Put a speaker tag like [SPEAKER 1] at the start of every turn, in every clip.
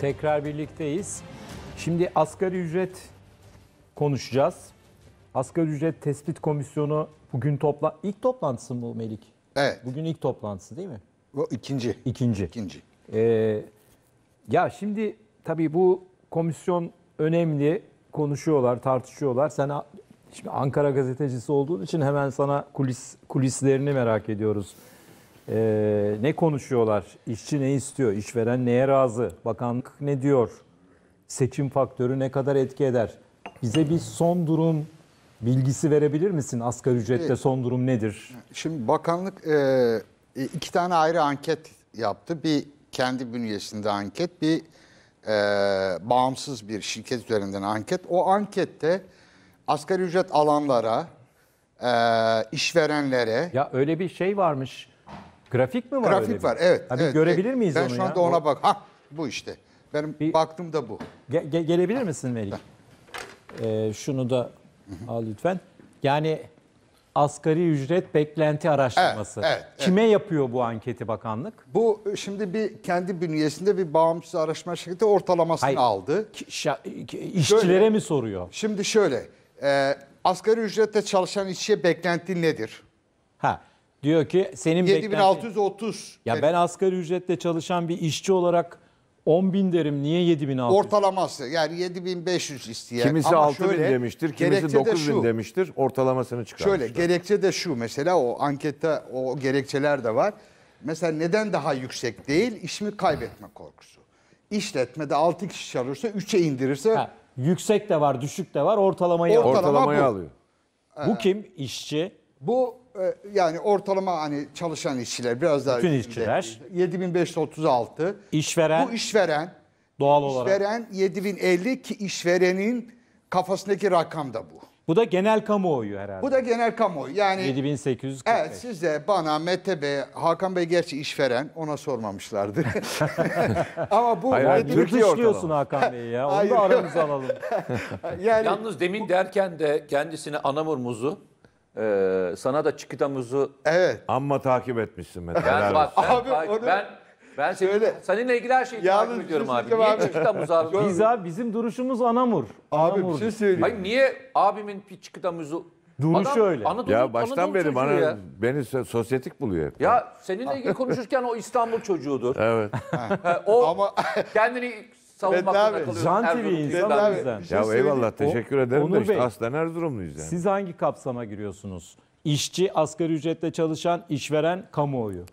[SPEAKER 1] Tekrar birlikteyiz. Şimdi asgari ücret konuşacağız. Asgari ücret tespit komisyonu bugün topla ilk toplantısı mı Melik? Evet. Bugün ilk toplantısı değil mi? O ikinci. İkinci. İkinci. Ee, ya şimdi tabii bu komisyon önemli. Konuşuyorlar, tartışıyorlar. Sen şimdi Ankara gazetecisi olduğun için hemen sana kulis kulislerini merak ediyoruz. Ee, ne konuşuyorlar? İşçi ne istiyor? İşveren neye razı? Bakanlık ne diyor? Seçim faktörü ne kadar etki eder? Bize bir son durum bilgisi verebilir misin? Asgari ücrette son durum nedir? Şimdi bakanlık e,
[SPEAKER 2] e, iki tane ayrı anket yaptı. Bir kendi bünyesinde anket, bir e, bağımsız bir şirket üzerinden anket. O ankette asgari ücret alanlara, e, işverenlere... Ya öyle bir şey varmış
[SPEAKER 1] Grafik mi var? Grafik öyle var. Bir? Evet. Hadi evet. görebilir miyiz ben onu? Ben şu anda ya? ona
[SPEAKER 2] bak. Ha bu işte.
[SPEAKER 1] Benim bir, baktığım da bu. ge gelebilir ha. misin Melik? Ee, şunu da al lütfen. Yani asgari ücret beklenti araştırması. Evet, evet, Kime evet. yapıyor bu anketi bakanlık?
[SPEAKER 2] Bu e, şimdi bir kendi bünyesinde bir bağımsız araştırma şirketi ortalamasını Hayır, aldı.
[SPEAKER 1] İşçilere şöyle, mi soruyor?
[SPEAKER 2] Şimdi şöyle.
[SPEAKER 1] E, asgari ücrette çalışan işçiye beklenti nedir? Ha. Diyor ki senin
[SPEAKER 2] 7630.
[SPEAKER 1] Ya e- ben asgari ücretle çalışan bir işçi olarak 10
[SPEAKER 3] bin derim. Niye 7600?
[SPEAKER 2] Ortalaması yani 7500 isteyen. Kimisi Ama 6 şöyle, bin demiştir, kimisi 9 de
[SPEAKER 3] demiştir. Ortalamasını çıkarmışlar. Şöyle
[SPEAKER 2] gerekçe de şu mesela o ankette o gerekçeler de var. Mesela neden daha yüksek değil? İşimi kaybetme korkusu. İşletmede 6 kişi çalışırsa 3'e indirirse. Ha, yüksek de var, düşük de var. Ortalamayı, Ortalama ortalamayı bu. alıyor. Bu kim? İşçi. Bu e, yani ortalama hani çalışan işçiler biraz daha Bütün üstünde. işçiler. 7536.
[SPEAKER 1] İşveren. Bu
[SPEAKER 2] işveren. Doğal olarak. İşveren 7050 ki işverenin kafasındaki rakam da bu.
[SPEAKER 1] Bu da genel kamuoyu herhalde. Bu da
[SPEAKER 2] genel kamuoyu. Yani
[SPEAKER 1] 7845. Evet
[SPEAKER 2] siz de bana Mete Bey, Hakan Bey gerçi işveren ona sormamışlardı.
[SPEAKER 4] Ama
[SPEAKER 1] bu hayır,
[SPEAKER 2] hayır,
[SPEAKER 4] Türkiye Hakan Bey ya. Onu hayır. da aramıza alalım. yani, Yalnız demin bu... derken de kendisini anamur muzu. Ee, sana da çıkıtamızı Evet. Amma takip
[SPEAKER 1] etmişsin Mete.
[SPEAKER 3] ben bak
[SPEAKER 4] ben, Abi bak, onu- ben ben seni, Söyle. seninle ilgili her şeyi Yalnız takip ediyorum şey abi. Niye abi. çıkıtamız abi? Biz abi
[SPEAKER 3] bizim duruşumuz anamur. Abi bir şey söyleyeyim. Hayır
[SPEAKER 4] niye abimin bir Duruş Duruşu öyle. Anadolu, Ya Anadolu baştan çocuğu beri bana ya.
[SPEAKER 3] beni sosyetik buluyor hep. Ya
[SPEAKER 4] seninle ilgili konuşurken o İstanbul
[SPEAKER 3] çocuğudur. Evet.
[SPEAKER 4] Ee, o Ama kendini savunmak zorunda kalıyoruz. Janti Erzurum gibi. insan o şey Ya eyvallah teşekkür ederim Onur de işte Bey, aslen
[SPEAKER 1] Erzurumluyuz yani. Siz hangi kapsama giriyorsunuz? İşçi, asgari ücretle çalışan, işveren, kamuoyu.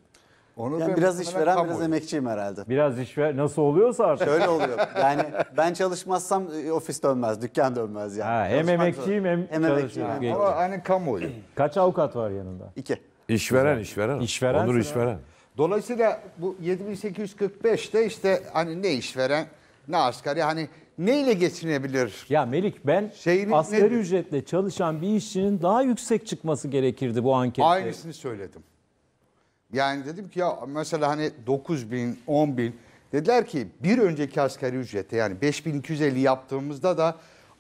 [SPEAKER 1] Onu Yani biraz işveren biraz kamuoyu.
[SPEAKER 5] emekçiyim herhalde. Biraz işveren nasıl oluyorsa artık. Şöyle oluyor. Yani ben çalışmazsam e, ofis dönmez, dükkan dönmez yani. Ha, hem Çalışmak emekçiyim zorunda. hem, çalışıyorum. Ama
[SPEAKER 1] hani kamuoyu. Kaç avukat var yanında? İki. İşveren,
[SPEAKER 3] işveren. İşveren Onur işveren.
[SPEAKER 2] Dolayısıyla bu 7845'te işte hani ne işveren ne asgari hani neyle geçinebilir? Ya Melik ben Şeyini, asgari nedir?
[SPEAKER 1] ücretle çalışan bir işçinin daha yüksek çıkması gerekirdi bu ankette. Aynısını
[SPEAKER 2] söyledim. Yani dedim ki ya mesela hani 9 bin, 10 bin dediler ki bir önceki asgari ücrete yani 5250 yaptığımızda da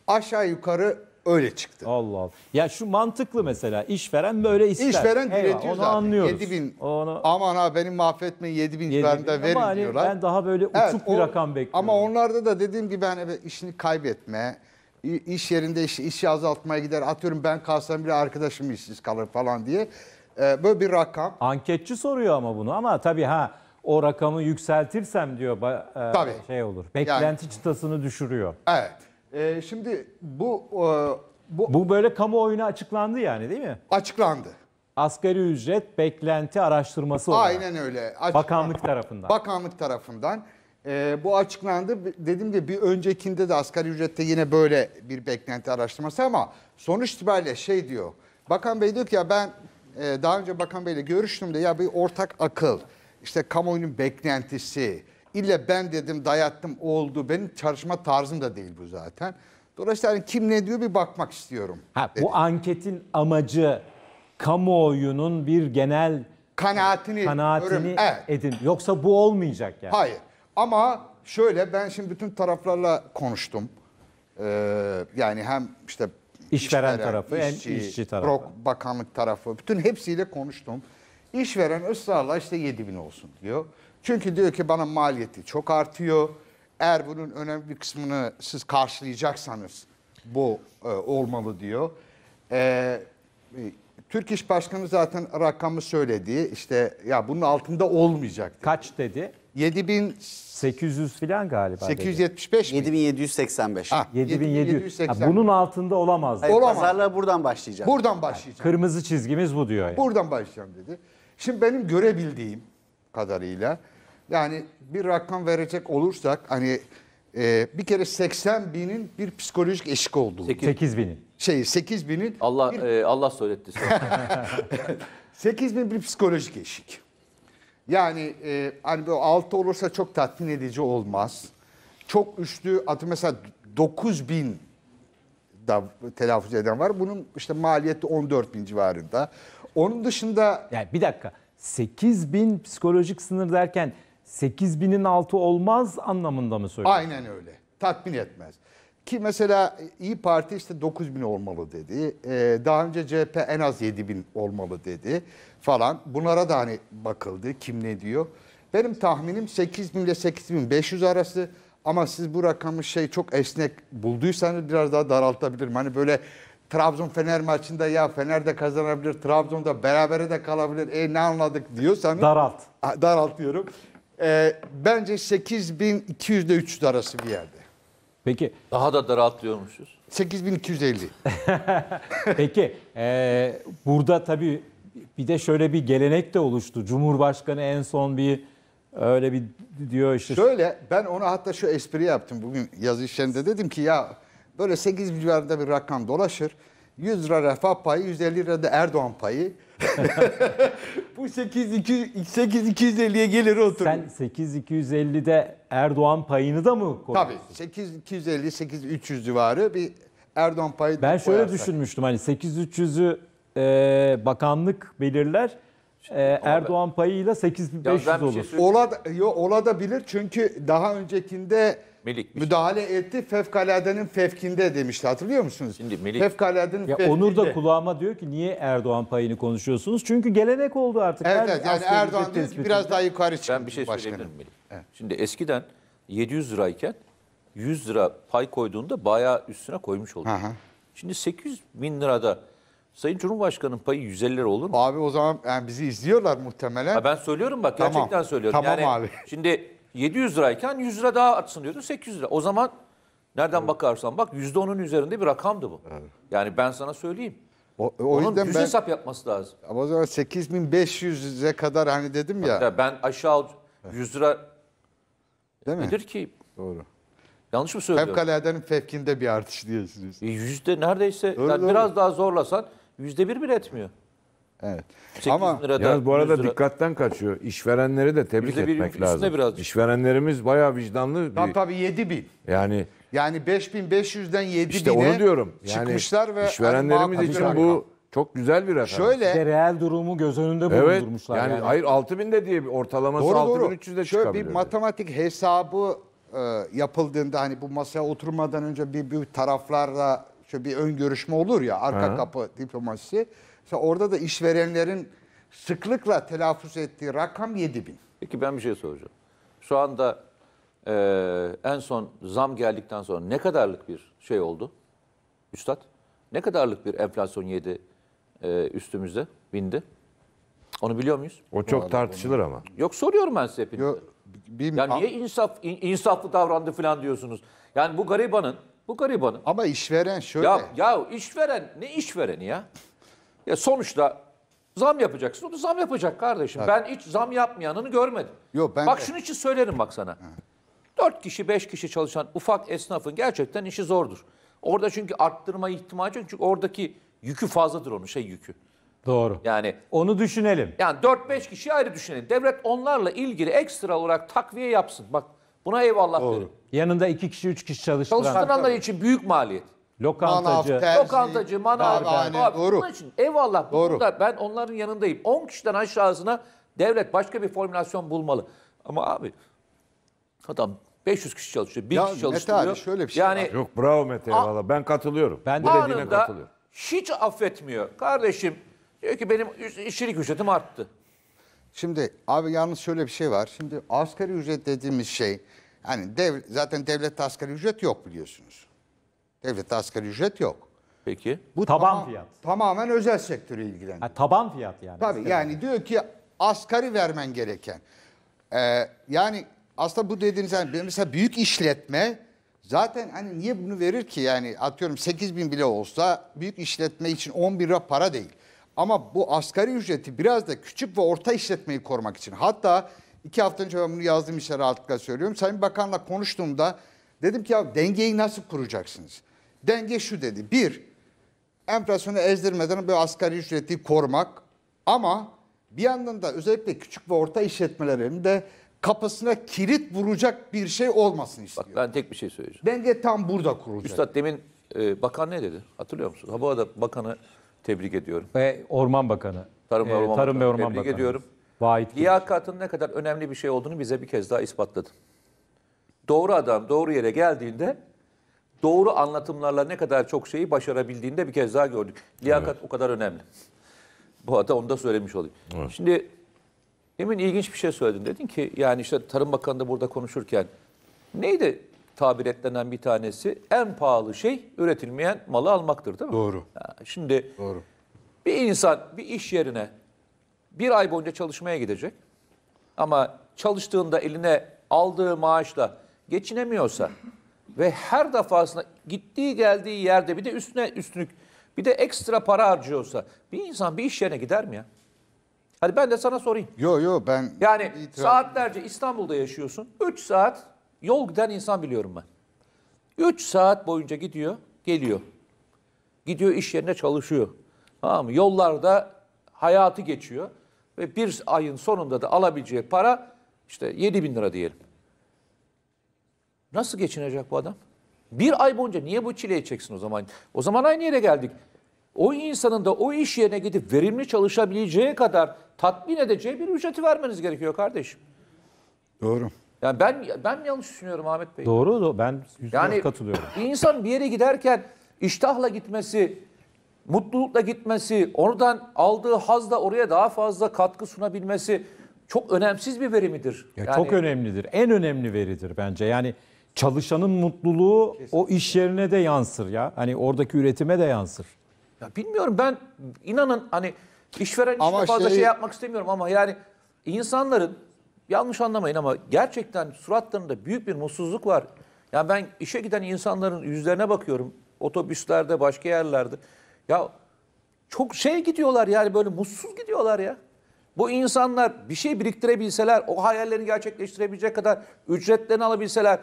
[SPEAKER 2] aşağı yukarı Öyle
[SPEAKER 1] çıktı. Allah Allah. Ya şu mantıklı mesela işveren böyle ister. İşveren Eyvah, diretiyor onu zaten. anlıyoruz. 7
[SPEAKER 5] bin. Onu...
[SPEAKER 1] Aman ha beni mahvetme 7 bin civarında verin hani diyorlar. Ben daha böyle uçuk evet, bir o, rakam
[SPEAKER 2] bekliyorum. Ama onlarda da dediğim gibi hani işini kaybetme, iş yerinde iş, işi azaltmaya gider. Atıyorum ben kalsam bile arkadaşım işsiz kalır falan diye. Ee, böyle bir rakam. Anketçi
[SPEAKER 1] soruyor ama bunu ama tabii ha o rakamı yükseltirsem diyor e, şey olur. Beklenti yani, çıtasını düşürüyor. Evet. E, şimdi bu, e, bu Bu böyle kamuoyuna açıklandı yani değil mi? açıklandı. Asgari ücret beklenti araştırması olarak. Aynen öyle. Açıklandı. Bakanlık tarafından.
[SPEAKER 2] Bakanlık tarafından. Ee, bu açıklandı. B- Dediğim gibi bir öncekinde de asgari ücrette yine böyle bir beklenti araştırması ama sonuç itibariyle şey diyor. Bakan Bey diyor ki ya ben e, daha önce Bakan Bey'le görüştüm de ya bir ortak akıl, işte kamuoyunun beklentisi, İlle ben dedim dayattım oldu. Benim çalışma tarzım da değil bu zaten. Dolayısıyla hani kim ne diyor bir bakmak istiyorum.
[SPEAKER 1] Ha, bu dedim. anketin amacı kamuoyunun bir genel kanaatini, kanaatini evet. edin. Yoksa bu olmayacak yani.
[SPEAKER 2] Hayır ama şöyle ben şimdi bütün taraflarla konuştum. Ee, yani hem işte işveren, işveren tarafı, işçi, hem işçi tarafı. Brok, bakanlık tarafı bütün hepsiyle konuştum. İşveren ısrarla işte 7 bin olsun diyor. Çünkü diyor ki bana maliyeti çok artıyor. Eğer bunun önemli bir kısmını siz karşılayacaksanız bu e, olmalı diyor. E, e Türk İş Başkanı zaten rakamı söyledi. İşte ya bunun altında olmayacak. Dedi. Kaç dedi? 7800 falan galiba.
[SPEAKER 5] 875 7785. Ha, 7700. bunun
[SPEAKER 1] altında olamaz. Hayır, olamaz.
[SPEAKER 5] Pazarlığa buradan başlayacak. Buradan başlayacak. Yani
[SPEAKER 1] kırmızı çizgimiz bu diyor. Yani.
[SPEAKER 5] Buradan başlayacağım dedi. Şimdi
[SPEAKER 2] benim görebildiğim kadarıyla. Yani bir rakam verecek olursak hani e, bir kere 80 binin bir psikolojik eşik olduğu. 8 binin. Şey 8 binin.
[SPEAKER 4] Allah bir, e, Allah söyletti.
[SPEAKER 2] 8 bin bir psikolojik eşik. Yani e, hani bu 6 olursa çok tatmin edici olmaz. Çok üstü atı mesela 9 bin da telaffuz eden var. Bunun işte maliyeti 14 bin civarında. Onun dışında... Yani bir dakika. 8 bin psikolojik sınır derken 8 binin altı olmaz anlamında mı söylüyorsun? Aynen öyle. Tatmin etmez. Ki mesela İyi Parti işte 9 bin olmalı dedi. Ee, daha önce CHP en az 7 bin olmalı dedi falan. Bunlara da hani bakıldı kim ne diyor. Benim tahminim 8 bin ile 8 bin 500 arası. Ama siz bu rakamı şey çok esnek bulduysanız biraz daha daraltabilirim. Hani böyle Trabzon-Fener maçında ya Fener de kazanabilir, Trabzon'da berabere de kalabilir. E ne anladık diyorsanız. Daralt. Daralt diyorum. E, bence 8200 ile
[SPEAKER 1] 300 arası bir yerde. Peki.
[SPEAKER 4] Daha da daralt diyormuşuz.
[SPEAKER 1] 8250. Peki. E, burada tabii bir de şöyle bir gelenek de oluştu. Cumhurbaşkanı en son bir öyle bir diyor işte. Şöyle ben ona hatta şu
[SPEAKER 2] espri yaptım bugün yazı işlerinde dedim ki ya Böyle 8 civarında bir rakam dolaşır. 100 lira refah payı, 150 lira da Erdoğan payı.
[SPEAKER 1] Bu 8-250'ye gelir otur. Sen 8-250'de Erdoğan payını da mı koyuyorsun?
[SPEAKER 2] Tabii 8-250-8-300 civarı bir Erdoğan payı Ben şöyle düşünmüştüm
[SPEAKER 1] hani 8-300'ü e, bakanlık belirler. E, Erdoğan payıyla 8500 şey olur. Şey
[SPEAKER 2] ola, yo, ola da bilir çünkü daha öncekinde Melik bir müdahale etti. Fevkaladenin fevkinde demişti hatırlıyor musunuz? Şimdi Melik... Fevkaladenin
[SPEAKER 4] ya fevkinde. Onur da
[SPEAKER 1] kulağıma diyor ki niye Erdoğan payını konuşuyorsunuz? Çünkü gelenek oldu artık. Evet, evet yani Erdoğan diyor ki
[SPEAKER 4] biraz daha yukarı çıkın. Ben bir şey söyleyebilirim Melik. Evet. Şimdi eskiden 700 lirayken 100 lira pay koyduğunda bayağı üstüne koymuş oldu. Şimdi 800 bin lirada Sayın Cumhurbaşkanı'nın payı 150 lira olur mu? Abi o zaman yani bizi izliyorlar muhtemelen. Ha ben söylüyorum bak tamam. gerçekten söylüyorum. Tamam yani abi. Şimdi 700 lirayken 100 lira daha artsın diyordun 800 lira. O zaman nereden evet. bakarsan bak %10'un üzerinde bir rakamdı bu. Evet. Yani ben sana söyleyeyim. O, o Onun yüzden düz ben, yapması lazım.
[SPEAKER 2] Ama o zaman 8500'e
[SPEAKER 4] kadar hani dedim ya. Hatta ben aşağı 100 lira Değil mi? nedir ki? Doğru. Yanlış mı söylüyorum? Fevkaladenin fevkinde bir artış diyorsunuz. E yüzde neredeyse doğru, yani doğru. biraz daha zorlasan yüzde bir bile etmiyor. Evet. 800 Ama lira
[SPEAKER 3] bu arada lira. dikkatten kaçıyor. İşverenleri de tebrik etmek lazım. birazcık. İşverenlerimiz bayağı vicdanlı. Tam bir,
[SPEAKER 2] tabii 7 bin. yani Yani 5500'den 7000'e işte onu diyorum. Yani çıkmışlar
[SPEAKER 3] ve işverenlerimiz hani için bu çok güzel bir rakam. şöyle Bir
[SPEAKER 1] reel durumu
[SPEAKER 2] göz önünde evet. bulundurmuşlar. Yani, Yani, hayır
[SPEAKER 3] 6000 de diye bir ortalaması doğru doğru 6300 şöyle bir
[SPEAKER 2] matematik hesabı e, yapıldığında hani bu masaya oturmadan önce bir, bir taraflarla şöyle bir ön görüşme olur ya arka kapı diplomasisi. Mesela orada da işverenlerin sıklıkla telaffuz
[SPEAKER 4] ettiği rakam 7 bin. Peki ben bir şey soracağım. Şu anda e, en son zam geldikten sonra ne kadarlık bir şey oldu? Üstad ne kadarlık bir enflasyon yedi e, üstümüzde bindi? Onu biliyor muyuz? O çok Vallahi tartışılır ama. Yok soruyorum ben size hepinize. Yo, yani niye insaf in- insaflı davrandı falan diyorsunuz? Yani bu garibanın bu garibanın. Ama işveren şöyle. Ya, ya işveren ne işvereni ya? Ya sonuçta zam yapacaksın. O da zam yapacak kardeşim. Tabii. Ben hiç zam yapmayanını görmedim. Yok ben Bak şunun için söylerim bak sana. Dört kişi, beş kişi çalışan ufak esnafın gerçekten işi zordur. Orada çünkü arttırma ihtiyacı yok. Çünkü oradaki yükü fazladır onun şey yükü. Doğru. Yani onu düşünelim. Yani 4-5 kişi ayrı düşünelim. Devlet onlarla ilgili ekstra olarak takviye yapsın. Bak buna eyvallah Doğru. derim.
[SPEAKER 1] Yanında 2 kişi 3 kişi çalıştıran. Çalıştıranlar
[SPEAKER 4] için büyük maliyet.
[SPEAKER 1] Lokantacı, manavter, lokantacı, manavter. Abi, doğru. Bunun
[SPEAKER 4] için eyvallah. Doğru. Da ben onların yanındayım. 10 kişiden aşağısına devlet başka bir formülasyon bulmalı. Ama abi adam 500 kişi
[SPEAKER 3] çalışıyor, 1000 kişi çalıştırıyor. Mete şöyle bir şey yani, var. Yok bravo Mete valla ben katılıyorum. Ben de dediğine katılıyorum.
[SPEAKER 4] Hiç affetmiyor. Kardeşim diyor ki benim işçilik ücretim arttı.
[SPEAKER 2] Şimdi abi yalnız şöyle bir şey var. Şimdi asgari ücret dediğimiz şey hani dev, zaten devlet asgari ücret yok biliyorsunuz. Devlette asgari ücret yok. Peki. Bu Taban fiyat. Tamamen özel sektörü ilgilendiriyor. taban fiyat yani. Tabii yani diyor ki asgari vermen gereken. Ee, yani aslında bu dediğiniz yani mesela büyük işletme zaten hani niye bunu verir ki yani atıyorum 8 bin bile olsa büyük işletme için 10 bin lira para değil. Ama bu asgari ücreti biraz da küçük ve orta işletmeyi korumak için. Hatta iki hafta önce ben bunu yazdığım işe rahatlıkla söylüyorum. Sayın Bakan'la konuştuğumda dedim ki ya dengeyi nasıl kuracaksınız? Denge şu dedi. Bir, enflasyonu ezdirmeden bir asgari ücreti korumak ama bir yandan da özellikle küçük ve orta işletmelerin de kapısına kilit vuracak bir şey olmasın istiyor.
[SPEAKER 4] Bak ben tek bir şey söyleyeceğim.
[SPEAKER 1] Denge tam burada
[SPEAKER 4] kurulacak. Üstad demin e, bakan ne dedi? Hatırlıyor musun? Ha bu arada bakanı tebrik ediyorum.
[SPEAKER 1] Ve Orman Bakanı. Tarım ve e, Orman, Tarım Bakanı. Ve Orman tebrik Bakanı. ediyorum.
[SPEAKER 4] Vahit Liyakatın ne kadar önemli bir şey olduğunu bize bir kez daha ispatladı. Doğru adam doğru yere geldiğinde doğru anlatımlarla ne kadar çok şeyi başarabildiğini de bir kez daha gördük. Liyakat evet. o kadar önemli. Bu arada onu da söylemiş olayım. Evet. Şimdi Emin ilginç bir şey söyledin. Dedin ki yani işte Tarım Bakanı da burada konuşurken neydi tabir edilen bir tanesi? En pahalı şey üretilmeyen malı almaktır değil mi? Doğru. Ya şimdi Doğru. bir insan bir iş yerine bir ay boyunca çalışmaya gidecek ama çalıştığında eline aldığı maaşla geçinemiyorsa ve her defasında gittiği geldiği yerde bir de üstüne üstlük bir de ekstra para harcıyorsa bir insan bir iş yerine gider mi ya? Hadi ben de sana sorayım. Yo yo ben... Yani itiraf... saatlerce İstanbul'da yaşıyorsun. 3 saat yol giden insan biliyorum ben. 3 saat boyunca gidiyor, geliyor. Gidiyor iş yerine çalışıyor. Tamam mı? Yollarda hayatı geçiyor. Ve bir ayın sonunda da alabileceği para işte 7 bin lira diyelim. Nasıl geçinecek bu adam? Bir ay boyunca niye bu çileyi çeksin o zaman? O zaman aynı yere geldik. O insanın da o iş yerine gidip verimli çalışabileceği kadar tatmin edeceği bir ücreti vermeniz gerekiyor kardeşim. Doğru. Yani ben ben mi yanlış düşünüyorum Ahmet Bey? Doğru,
[SPEAKER 1] doğru. ben yani, katılıyorum.
[SPEAKER 4] İnsan bir yere giderken iştahla gitmesi, mutlulukla gitmesi, oradan aldığı hazla oraya daha fazla katkı sunabilmesi
[SPEAKER 1] çok önemsiz bir verimidir. Ya yani, çok önemlidir. En önemli veridir bence. Yani çalışanın mutluluğu Kesinlikle. o iş yerine de yansır ya. Hani oradaki üretime de yansır. Ya bilmiyorum ben inanın hani işveren ama işine fazla şey... şey
[SPEAKER 4] yapmak istemiyorum ama yani insanların yanlış anlamayın ama gerçekten suratlarında büyük bir mutsuzluk var. Yani ben işe giden insanların yüzlerine bakıyorum. Otobüslerde, başka yerlerde. Ya çok şey gidiyorlar yani böyle mutsuz gidiyorlar ya. Bu insanlar bir şey biriktirebilseler, o hayallerini gerçekleştirebilecek kadar ücretlerini alabilseler,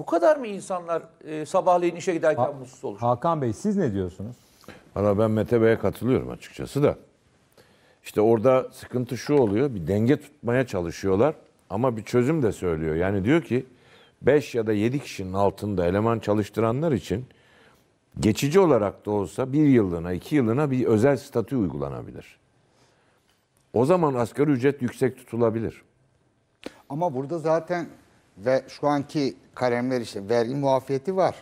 [SPEAKER 4] bu kadar mı insanlar e, sabahleyin işe giderken ha, mutsuz olur?
[SPEAKER 3] Hakan Bey siz ne diyorsunuz? Valla ben Mete Bey'e katılıyorum açıkçası da. İşte orada sıkıntı şu oluyor. Bir denge tutmaya çalışıyorlar ama bir çözüm de söylüyor. Yani diyor ki 5 ya da 7 kişinin altında eleman çalıştıranlar için geçici olarak da olsa bir yıllığına, iki yıllığına bir özel statü uygulanabilir. O zaman asgari ücret yüksek tutulabilir.
[SPEAKER 2] Ama burada zaten ve şu anki kalemler işte vergi muafiyeti var.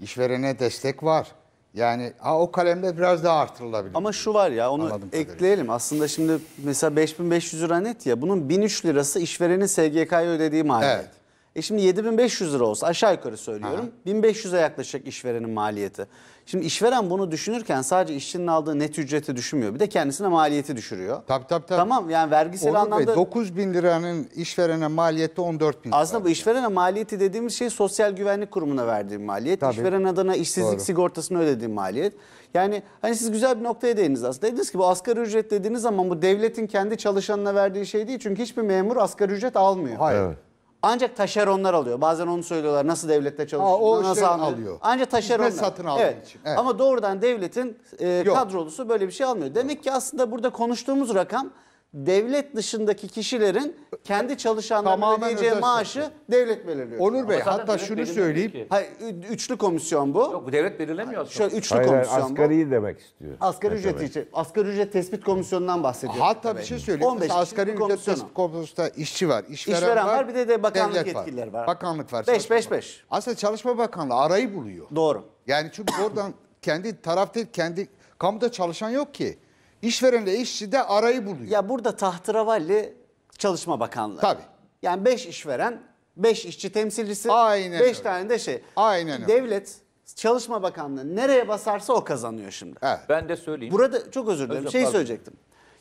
[SPEAKER 2] İşverene destek var. Yani ha, o kalemde biraz
[SPEAKER 5] daha artırılabilir. Ama şu var ya onu Anladım ekleyelim. Kadarıyla. Aslında şimdi mesela 5500 lira net ya bunun 1003 lirası işverenin SGK'ya ödediği maliyet. Evet. E şimdi 7500 lira olsa aşağı yukarı söylüyorum. 1500'e yaklaşacak işverenin maliyeti. Şimdi işveren bunu düşünürken sadece işçinin aldığı net ücreti düşünmüyor. Bir de kendisine maliyeti düşürüyor. Tabii tabii tabii. Tamam yani vergisel Onur anlamda... 9000 liranın işverene maliyeti 14.000. bin Aslında bu işverene maliyeti dediğimiz şey sosyal güvenlik kurumuna verdiğim maliyet. Tabii. İşveren adına işsizlik Doğru. sigortasını ödediğim maliyet. Yani hani siz güzel bir noktaya değindiniz aslında. Dediniz ki bu asgari ücret dediğiniz zaman bu devletin kendi çalışanına verdiği şey değil. Çünkü hiçbir memur asgari ücret almıyor. Hayır. Evet. Ancak taşeronlar alıyor. Bazen onu söylüyorlar. Nasıl devlette çalışıyor? nasıl işte alıyor? Ancak taşeronlar. Hizmet satın aldığı evet. için. Evet. Ama doğrudan devletin e, kadrolusu böyle bir şey almıyor. Demek ki aslında burada konuştuğumuz rakam devlet dışındaki kişilerin kendi çalışanlarına Tamamen ödeyeceği maaşı devlet belirliyor. Onur Bey zaten hatta şunu söyleyeyim. Hayır, üçlü komisyon bu. Yok bu devlet belirlemiyor Şöyle üçlü Hayır, hayır, komisyon bu. asgariyi demek istiyor. Asgari Evet, ücreti evet. için. Asgari ücret tespit komisyonundan bahsediyor. Hatta bir şey söyleyeyim. 15 Mesela asgari ücret komisyonu. tespit
[SPEAKER 2] konusunda işçi var, işveren, İşveren var, bir de de bakanlık devlet yetkilileri var. Bakanlık var. Beş, Çalışma beş, beş. Aslında Çalışma Bakanlığı arayı buluyor. Doğru. Yani çünkü oradan kendi taraf değil, kendi
[SPEAKER 5] kamuda çalışan yok ki. İşverenle işçi de arayı buluyor. Ya burada tahtıravalli Çalışma Bakanlığı. Tabii. Yani 5 işveren, 5 işçi temsilcisi, Aynen. 5 tane de şey. Aynen öyle. Devlet Çalışma Bakanlığı nereye basarsa o kazanıyor şimdi. Evet. Ben de söyleyeyim. Burada çok özür dilerim. şey söyleyecektim.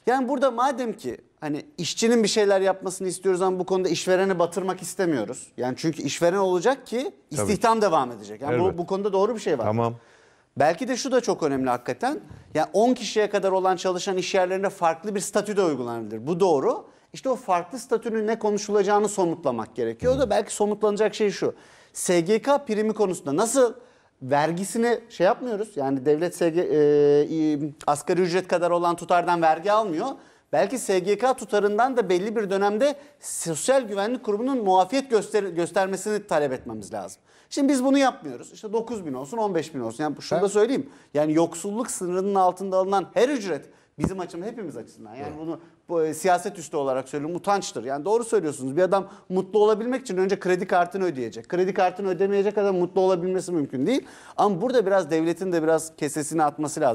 [SPEAKER 5] Yani burada madem ki hani işçinin bir şeyler yapmasını istiyoruz ama bu konuda işvereni batırmak istemiyoruz. Yani çünkü işveren olacak ki istihdam Tabii. devam edecek. Yani evet. bu, bu konuda doğru bir şey var. Tamam. Belki de şu da çok önemli hakikaten. Ya yani 10 kişiye kadar olan çalışan iş yerlerine farklı bir statü de uygulanabilir. Bu doğru. İşte o farklı statünün ne konuşulacağını somutlamak gerekiyor. O da belki somutlanacak şey şu. SGK primi konusunda nasıl vergisini şey yapmıyoruz. Yani devlet SG, e, asgari ücret kadar olan tutardan vergi almıyor. Belki SGK tutarından da belli bir dönemde Sosyal Güvenlik Kurumu'nun muafiyet göster göstermesini talep etmemiz lazım. Şimdi biz bunu yapmıyoruz. İşte 9 bin olsun 15 bin olsun. Yani şunu da söyleyeyim. Yani yoksulluk sınırının altında alınan her ücret bizim açımız hepimiz açısından. Yani bunu bu, e, siyaset üstü olarak söylüyorum utançtır. Yani doğru söylüyorsunuz bir adam mutlu olabilmek için önce kredi kartını ödeyecek. Kredi kartını ödemeyecek adam mutlu olabilmesi mümkün değil. Ama burada biraz devletin de biraz kesesini atması lazım.